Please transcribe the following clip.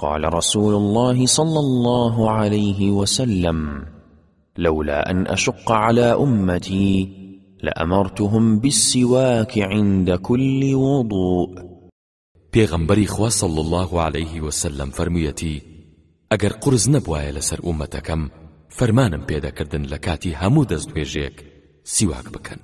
قال رسول الله صلى الله عليه وسلم لولا أن أشق على أمتي لأمرتهم بالسواك عند كل وضوء پێغەمبەری خوا صلى الله عليه وسلم فرميتي ئەگەر قرز نەبوایە لەسەر ئومەتەکەم فەرمانم پێدەکردن لە کاتی هەموو دەستێژێک سواك بکەن